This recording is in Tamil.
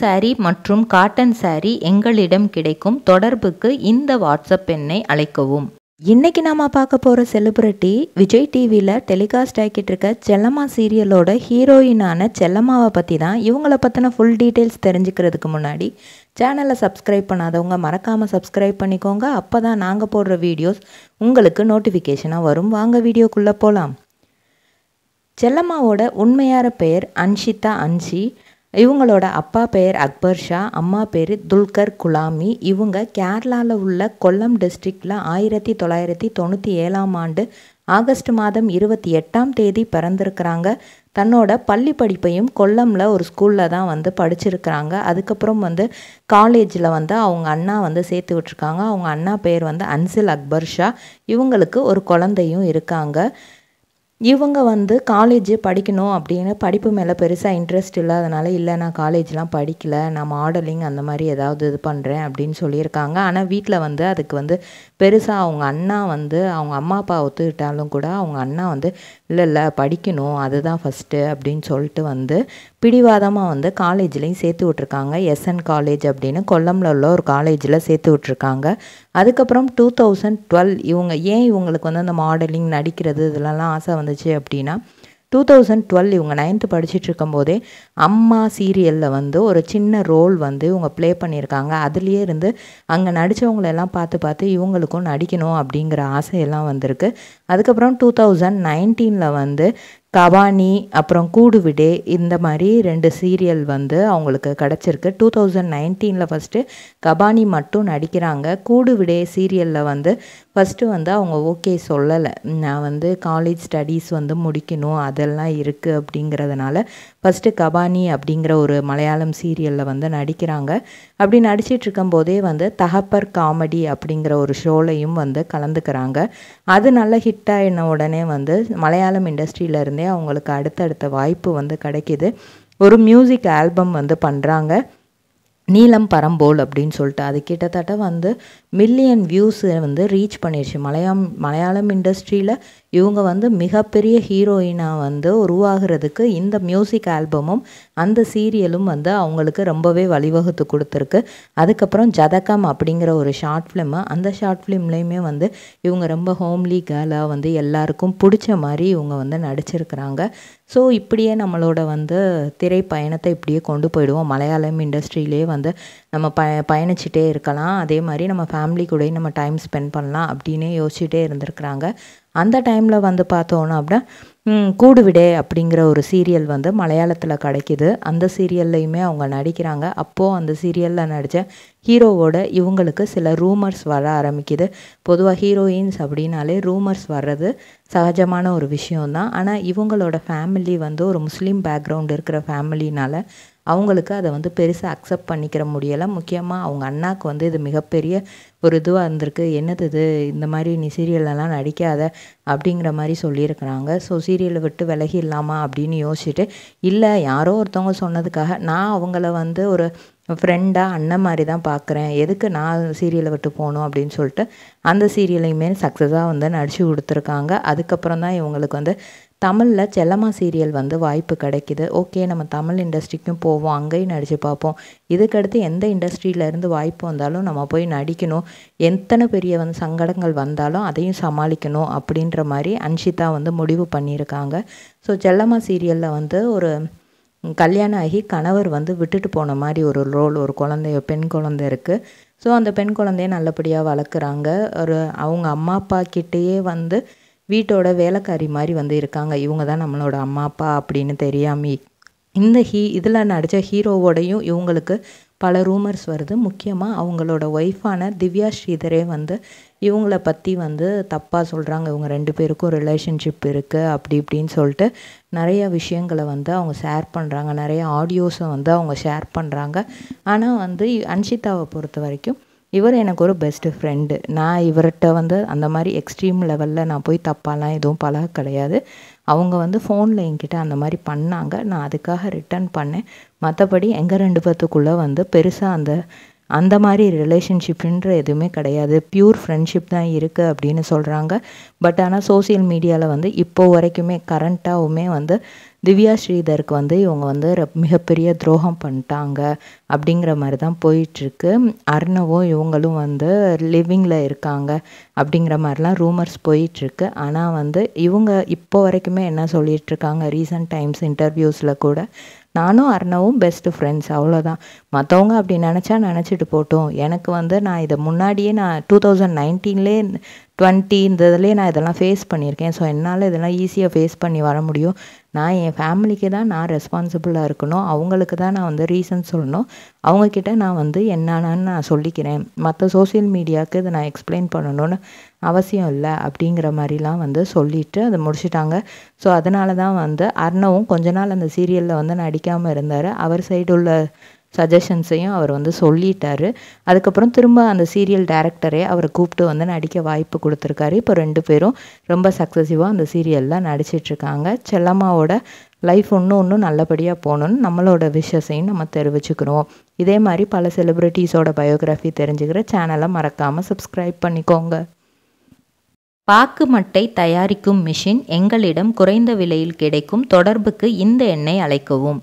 சாரி மற்றும் காட்டன் சாரி எங்களிடம் கிடைக்கும் தொடர்புக்கு இந்த வாட்ஸ்அப் எண்ணை அழைக்கவும் இன்னைக்கு நாம பார்க்க போகிற செலிபிரிட்டி விஜய் டிவியில் டெலிகாஸ்ட் ஆகிட்டு இருக்க செல்லம்மா சீரியலோட ஹீரோயினான செல்லம்மாவை பற்றி தான் இவங்கள பற்றின ஃபுல் டீட்டெயில்ஸ் தெரிஞ்சுக்கிறதுக்கு முன்னாடி சேனலை சப்ஸ்கிரைப் பண்ணாதவங்க மறக்காமல் சப்ஸ்கிரைப் பண்ணிக்கோங்க அப்போ தான் நாங்கள் போடுற வீடியோஸ் உங்களுக்கு நோட்டிஃபிகேஷனாக வரும் வாங்க வீடியோக்குள்ளே போகலாம் செல்லம்மாவோட உண்மையான பெயர் அன்ஷிதா அன்ஷி இவங்களோட அப்பா பெயர் அக்பர் ஷா அம்மா பேர் துல்கர் குலாமி இவங்க கேரளாவில் உள்ள கொல்லம் டிஸ்ட்ரிக்டில் ஆயிரத்தி தொள்ளாயிரத்தி தொண்ணூற்றி ஏழாம் ஆண்டு ஆகஸ்ட் மாதம் இருபத்தி எட்டாம் தேதி பிறந்திருக்கிறாங்க தன்னோட பள்ளி படிப்பையும் கொல்லமில் ஒரு ஸ்கூலில் தான் வந்து படிச்சிருக்கிறாங்க அதுக்கப்புறம் வந்து காலேஜில் வந்து அவங்க அண்ணா வந்து சேர்த்து விட்டுருக்காங்க அவங்க அண்ணா பேர் வந்து அன்சில் அக்பர் ஷா இவங்களுக்கு ஒரு குழந்தையும் இருக்காங்க இவங்க வந்து காலேஜ் படிக்கணும் அப்படின்னு படிப்பு மேலே பெருசாக இன்ட்ரெஸ்ட் இல்லாதனால இல்லை நான் காலேஜ்லாம் படிக்கலை நான் மாடலிங் அந்த மாதிரி ஏதாவது இது பண்ணுறேன் அப்படின்னு சொல்லியிருக்காங்க ஆனால் வீட்டில் வந்து அதுக்கு வந்து பெருசாக அவங்க அண்ணா வந்து அவங்க அம்மா அப்பா ஒத்துக்கிட்டாலும் கூட அவங்க அண்ணா வந்து இல்லை இல்லை படிக்கணும் அதுதான் ஃபஸ்ட்டு அப்படின்னு சொல்லிட்டு வந்து பிடிவாதமாக வந்து காலேஜ்லேயும் சேர்த்து விட்ருக்காங்க எஸ்என் காலேஜ் அப்படின்னு கொல்லமில் உள்ள ஒரு காலேஜில் சேர்த்து விட்ருக்காங்க அதுக்கப்புறம் டூ தௌசண்ட் டுவெல் இவங்க ஏன் இவங்களுக்கு வந்து அந்த மாடலிங் நடிக்கிறது இதெல்லாம் ஆசை வந்துச்சு அப்படின்னா டூ தௌசண்ட் டுவெல் இவங்க நைன்த்து படிச்சுட்டு இருக்கும்போதே அம்மா சீரியலில் வந்து ஒரு சின்ன ரோல் வந்து இவங்க ப்ளே பண்ணியிருக்காங்க அதுலேயே இருந்து அங்கே நடித்தவங்களெல்லாம் பார்த்து பார்த்து இவங்களுக்கும் நடிக்கணும் அப்படிங்கிற ஆசையெல்லாம் வந்திருக்கு அதுக்கப்புறம் டூ தௌசண்ட் நைன்டீனில் வந்து கபானி அப்புறம் கூடுவிடே இந்த மாதிரி ரெண்டு சீரியல் வந்து அவங்களுக்கு கிடச்சிருக்கு டூ தௌசண்ட் நைன்டீனில் ஃபஸ்ட்டு கபானி மட்டும் நடிக்கிறாங்க கூடுவிடே சீரியலில் வந்து ஃபஸ்ட்டு வந்து அவங்க ஓகே சொல்லலை நான் வந்து காலேஜ் ஸ்டடீஸ் வந்து முடிக்கணும் அதெல்லாம் இருக்குது அப்படிங்கிறதுனால ஃபஸ்ட்டு கபானி அப்படிங்கிற ஒரு மலையாளம் சீரியலில் வந்து நடிக்கிறாங்க அப்படி நடிச்சிட்டு இருக்கும்போதே வந்து தகப்பர் காமெடி அப்படிங்கிற ஒரு ஷோலையும் வந்து கலந்துக்கிறாங்க அது நல்ல ஹிட் ஆகின உடனே வந்து மலையாளம் இண்டஸ்ட்ரியிலேருந்தே அவங்களுக்கு அடுத்தடுத்த வாய்ப்பு வந்து கிடைக்கிது ஒரு மியூசிக் ஆல்பம் வந்து பண்ணுறாங்க நீலம் பரம்போல் அப்படின்னு சொல்லிட்டு அது கிட்டத்தட்ட வந்து மில்லியன் வியூஸ் வந்து ரீச் பண்ணிடுச்சு மலையாம் மலையாளம் இண்டஸ்ட்ரியில் இவங்க வந்து மிகப்பெரிய ஹீரோயினாக வந்து உருவாகிறதுக்கு இந்த மியூசிக் ஆல்பமும் அந்த சீரியலும் வந்து அவங்களுக்கு ரொம்பவே வழிவகுத்து கொடுத்துருக்கு அதுக்கப்புறம் ஜதகம் அப்படிங்கிற ஒரு ஷார்ட் ஃபிலிம் அந்த ஷார்ட் ஃபிலிம்லேயுமே வந்து இவங்க ரொம்ப ஹோம்லி கேர்ளாக வந்து எல்லாருக்கும் பிடிச்ச மாதிரி இவங்க வந்து நடிச்சிருக்கிறாங்க ஸோ இப்படியே நம்மளோட வந்து திரைப்பயணத்தை இப்படியே கொண்டு போயிடுவோம் மலையாளம் இண்டஸ்ட்ரியிலே வந்து நம்ம ப பயணிச்சுட்டே இருக்கலாம் அதே மாதிரி நம்ம ஃபேமிலி கூடயும் நம்ம டைம் ஸ்பெண்ட் பண்ணலாம் அப்படின்னே யோசிச்சுட்டே இருந்திருக்கிறாங்க அந்த டைமில் வந்து பார்த்தோன்னா அப்படின்னா கூடுவிடே அப்படிங்கிற ஒரு சீரியல் வந்து மலையாளத்தில் கிடைக்கிது அந்த சீரியல்லையுமே அவங்க நடிக்கிறாங்க அப்போது அந்த சீரியலில் நடித்த ஹீரோவோட இவங்களுக்கு சில ரூமர்ஸ் வர ஆரம்பிக்குது பொதுவாக ஹீரோயின்ஸ் அப்படின்னாலே ரூமர்ஸ் வர்றது சகஜமான ஒரு விஷயந்தான் ஆனால் இவங்களோட ஃபேமிலி வந்து ஒரு முஸ்லீம் பேக்ரவுண்ட் இருக்கிற ஃபேமிலினால் அவங்களுக்கு அதை வந்து பெருசாக அக்செப்ட் பண்ணிக்கிற முடியலை முக்கியமாக அவங்க அண்ணாக்கு வந்து இது மிகப்பெரிய ஒரு இதுவாக இருந்திருக்கு என்னது இது இந்த மாதிரி நீ சீரியல்லலாம் நடிக்காத அப்படிங்கிற மாதிரி சொல்லியிருக்கிறாங்க ஸோ சீரியலை விட்டு விலகி இல்லாமா அப்படின்னு யோசிச்சுட்டு இல்லை யாரோ ஒருத்தவங்க சொன்னதுக்காக நான் அவங்கள வந்து ஒரு ஃப்ரெண்டாக அண்ணன் மாதிரி தான் பார்க்குறேன் எதுக்கு நான் சீரியலை விட்டு போகணும் அப்படின்னு சொல்லிட்டு அந்த சீரியலையுமே சக்ஸஸாக வந்து நடித்து கொடுத்துருக்காங்க அதுக்கப்புறம் தான் இவங்களுக்கு வந்து தமிழில் செல்லம்மா சீரியல் வந்து வாய்ப்பு கிடைக்கிது ஓகே நம்ம தமிழ் இண்டஸ்ட்ரிக்கும் போவோம் அங்கேயும் நடித்து பார்ப்போம் இதுக்கடுத்து எந்த இண்டஸ்ட்ரியிலேருந்து வாய்ப்பு வந்தாலும் நம்ம போய் நடிக்கணும் எத்தனை பெரிய வந்து சங்கடங்கள் வந்தாலும் அதையும் சமாளிக்கணும் அப்படின்ற மாதிரி அன்ஷிதா வந்து முடிவு பண்ணியிருக்காங்க ஸோ செல்லம்மா சீரியலில் வந்து ஒரு கல்யாணம் ஆகி கணவர் வந்து விட்டுட்டு போன மாதிரி ஒரு ரோல் ஒரு குழந்தைய பெண் குழந்தை இருக்குது ஸோ அந்த பெண் குழந்தைய நல்லபடியாக வளர்க்குறாங்க ஒரு அவங்க அம்மா அப்பா கிட்டேயே வந்து வீட்டோட வேலைக்காரி மாதிரி வந்து இருக்காங்க இவங்க தான் நம்மளோட அம்மா அப்பா அப்படின்னு தெரியாமல் இந்த ஹீ இதில் நடித்த ஹீரோவோடையும் இவங்களுக்கு பல ரூமர்ஸ் வருது முக்கியமாக அவங்களோட ஒய்ஃபான திவ்யா ஸ்ரீதரே வந்து இவங்கள பற்றி வந்து தப்பாக சொல்கிறாங்க இவங்க ரெண்டு பேருக்கும் ரிலேஷன்ஷிப் இருக்குது அப்படி இப்படின்னு சொல்லிட்டு நிறைய விஷயங்களை வந்து அவங்க ஷேர் பண்ணுறாங்க நிறைய ஆடியோஸை வந்து அவங்க ஷேர் பண்ணுறாங்க ஆனால் வந்து அன்ஷிதாவை பொறுத்த வரைக்கும் இவர் எனக்கு ஒரு பெஸ்ட்டு ஃப்ரெண்டு நான் இவர்கிட்ட வந்து அந்த மாதிரி எக்ஸ்ட்ரீம் லெவலில் நான் போய் தப்பாலாம் எதுவும் பழக கிடையாது அவங்க வந்து ஃபோனில் என்கிட்ட அந்த மாதிரி பண்ணாங்க நான் அதுக்காக ரிட்டர்ன் பண்ணேன் மற்றபடி எங்கள் ரெண்டு பேர்த்துக்குள்ளே வந்து பெருசாக அந்த அந்த மாதிரி ரிலேஷன்ஷிப்புன்ற எதுவுமே கிடையாது பியூர் ஃப்ரெண்ட்ஷிப் தான் இருக்குது அப்படின்னு சொல்கிறாங்க பட் ஆனால் சோசியல் மீடியாவில் வந்து இப்போ வரைக்குமே கரண்ட்டாகவுமே வந்து திவ்யா ஸ்ரீதருக்கு வந்து இவங்க வந்து மிகப்பெரிய துரோகம் பண்ணிட்டாங்க அப்படிங்கிற மாதிரி தான் போயிட்டுருக்கு அர்ணவும் இவங்களும் வந்து லிவிங்கில் இருக்காங்க அப்படிங்கிற மாதிரிலாம் ரூமர்ஸ் போயிட்டுருக்கு ஆனால் வந்து இவங்க இப்போ வரைக்குமே என்ன சொல்லிகிட்ருக்காங்க ரீசன்ட் டைம்ஸ் இன்டர்வியூஸில் கூட நானும் அர்ணவும் பெஸ்ட் ஃப்ரெண்ட்ஸ் அவ்வளோதான் மற்றவங்க அப்படி நினச்சா நினச்சிட்டு போட்டோம் எனக்கு வந்து நான் இதை முன்னாடியே நான் டூ தௌசண்ட் நைன்டீன்லே டுவெண்ட்டி இந்த இதிலே நான் இதெல்லாம் ஃபேஸ் பண்ணியிருக்கேன் ஸோ என்னால் இதெல்லாம் ஈஸியாக ஃபேஸ் பண்ணி வர முடியும் நான் என் ஃபேமிலிக்கு தான் நான் ரெஸ்பான்சிபிளாக இருக்கணும் அவங்களுக்கு தான் நான் வந்து ரீசன் சொல்லணும் அவங்கக்கிட்ட நான் வந்து என்னென்னு நான் சொல்லிக்கிறேன் மற்ற சோசியல் மீடியாவுக்கு இதை நான் எக்ஸ்பிளைன் பண்ணணும்னு அவசியம் இல்லை அப்படிங்கிற மாதிரிலாம் வந்து சொல்லிவிட்டு அதை முடிச்சுட்டாங்க ஸோ அதனால தான் வந்து அர்ணவும் கொஞ்ச நாள் அந்த சீரியலில் வந்து நடிக்காமல் இருந்தார் அவர் சைடு உள்ள சஜஷன்ஸையும் அவர் வந்து சொல்லிட்டாரு அதுக்கப்புறம் திரும்ப அந்த சீரியல் டேரக்டரே அவரை கூப்பிட்டு வந்து நடிக்க வாய்ப்பு கொடுத்துருக்காரு இப்போ ரெண்டு பேரும் ரொம்ப சக்ஸஸிவாக அந்த சீரியல்லாம் நடிச்சிட்ருக்காங்க செல்லம்மாவோட லைஃப் ஒன்றும் ஒன்றும் நல்லபடியாக போகணுன்னு நம்மளோட விஷஸையும் நம்ம தெரிவிச்சுக்கிறோம் இதே மாதிரி பல செலிப்ரிட்டிஸோட பயோகிராஃபி தெரிஞ்சுக்கிற சேனலை மறக்காமல் சப்ஸ்கிரைப் பண்ணிக்கோங்க பாக்கு மட்டை தயாரிக்கும் மிஷின் எங்களிடம் குறைந்த விலையில் கிடைக்கும் தொடர்புக்கு இந்த எண்ணை அழைக்கவும்